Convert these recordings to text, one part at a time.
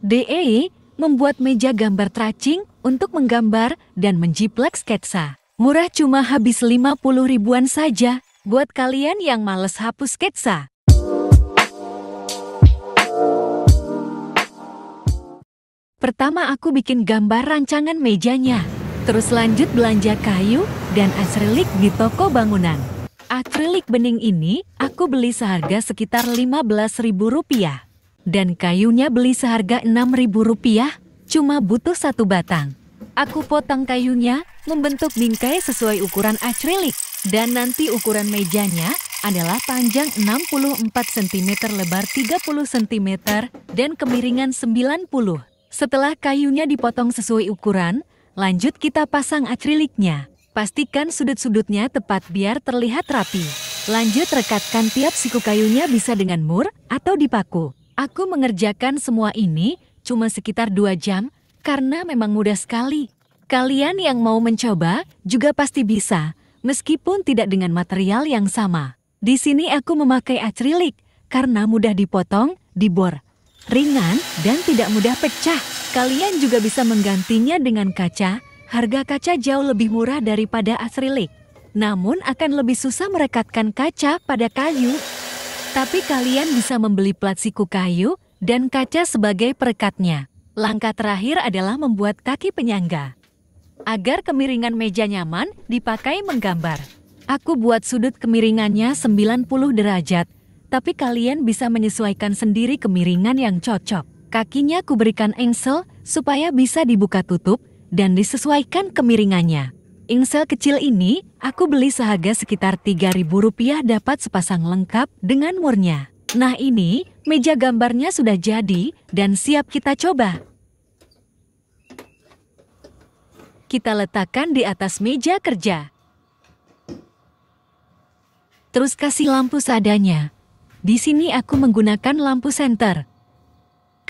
DEI membuat meja gambar tracing untuk menggambar dan menjiplak sketsa. Murah cuma habis 50 ribuan saja buat kalian yang males hapus sketsa. Pertama aku bikin gambar rancangan mejanya. Terus lanjut belanja kayu dan akrilik di toko bangunan. Akrilik bening ini aku beli seharga sekitar 15 ribu rupiah dan kayunya beli seharga Rp6.000, cuma butuh satu batang. Aku potong kayunya membentuk bingkai sesuai ukuran akrilik. Dan nanti ukuran mejanya adalah panjang 64 cm lebar 30 cm dan kemiringan 90. Setelah kayunya dipotong sesuai ukuran, lanjut kita pasang akriliknya. Pastikan sudut-sudutnya tepat biar terlihat rapi. Lanjut rekatkan tiap siku kayunya bisa dengan mur atau dipaku. Aku mengerjakan semua ini cuma sekitar dua jam karena memang mudah sekali. Kalian yang mau mencoba juga pasti bisa, meskipun tidak dengan material yang sama. Di sini aku memakai akrilik karena mudah dipotong, dibor, ringan, dan tidak mudah pecah. Kalian juga bisa menggantinya dengan kaca, harga kaca jauh lebih murah daripada akrilik. Namun akan lebih susah merekatkan kaca pada kayu tapi kalian bisa membeli plat siku kayu dan kaca sebagai perekatnya. Langkah terakhir adalah membuat kaki penyangga. Agar kemiringan meja nyaman, dipakai menggambar. Aku buat sudut kemiringannya 90 derajat, tapi kalian bisa menyesuaikan sendiri kemiringan yang cocok. Kakinya kuberikan engsel supaya bisa dibuka tutup dan disesuaikan kemiringannya. Insel kecil ini, aku beli seharga sekitar Rp3.000 dapat sepasang lengkap dengan murnya. Nah ini, meja gambarnya sudah jadi dan siap kita coba. Kita letakkan di atas meja kerja. Terus kasih lampu seadanya. Di sini aku menggunakan lampu senter.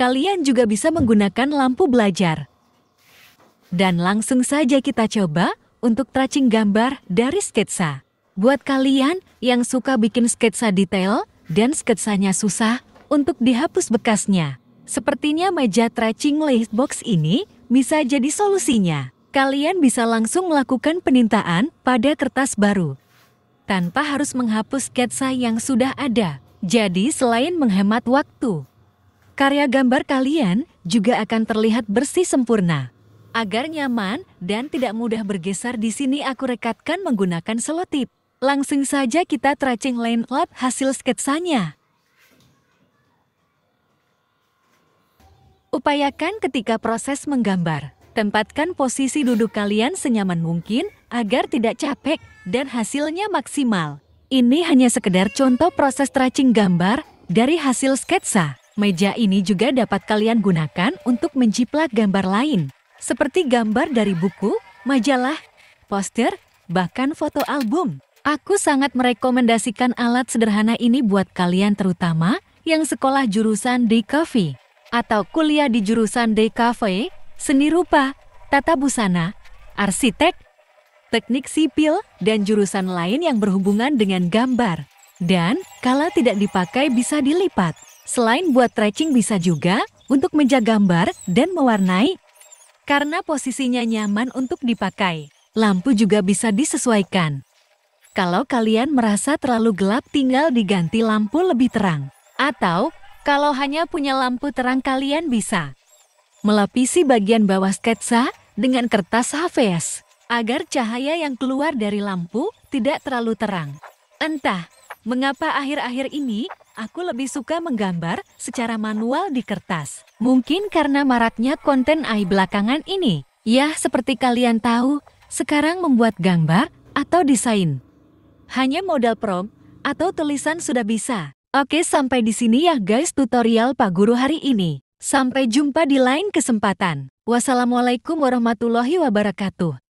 Kalian juga bisa menggunakan lampu belajar. Dan langsung saja kita coba untuk tracing gambar dari sketsa. Buat kalian yang suka bikin sketsa detail dan sketsanya susah untuk dihapus bekasnya, sepertinya meja tracing box ini bisa jadi solusinya. Kalian bisa langsung melakukan penintaan pada kertas baru tanpa harus menghapus sketsa yang sudah ada. Jadi selain menghemat waktu, karya gambar kalian juga akan terlihat bersih sempurna. Agar nyaman dan tidak mudah bergeser di sini aku rekatkan menggunakan selotip. Langsung saja kita tracing line art hasil sketsanya. Upayakan ketika proses menggambar, tempatkan posisi duduk kalian senyaman mungkin agar tidak capek dan hasilnya maksimal. Ini hanya sekedar contoh proses tracing gambar dari hasil sketsa. Meja ini juga dapat kalian gunakan untuk menjiplak gambar lain seperti gambar dari buku, majalah, poster, bahkan foto album. Aku sangat merekomendasikan alat sederhana ini buat kalian terutama yang sekolah jurusan DKV atau kuliah di jurusan DKV, seni rupa, tata busana, arsitek, teknik sipil, dan jurusan lain yang berhubungan dengan gambar. Dan kala tidak dipakai bisa dilipat. Selain buat tracing bisa juga untuk menjaga gambar dan mewarnai karena posisinya nyaman untuk dipakai, lampu juga bisa disesuaikan. Kalau kalian merasa terlalu gelap tinggal diganti lampu lebih terang. Atau, kalau hanya punya lampu terang kalian bisa. Melapisi bagian bawah sketsa dengan kertas HVS, agar cahaya yang keluar dari lampu tidak terlalu terang. Entah, mengapa akhir-akhir ini Aku lebih suka menggambar secara manual di kertas. Mungkin karena maraknya konten AI belakangan ini. Ya, seperti kalian tahu, sekarang membuat gambar atau desain. Hanya modal prom atau tulisan sudah bisa. Oke, sampai di sini ya guys tutorial Pak Guru hari ini. Sampai jumpa di lain kesempatan. Wassalamualaikum warahmatullahi wabarakatuh.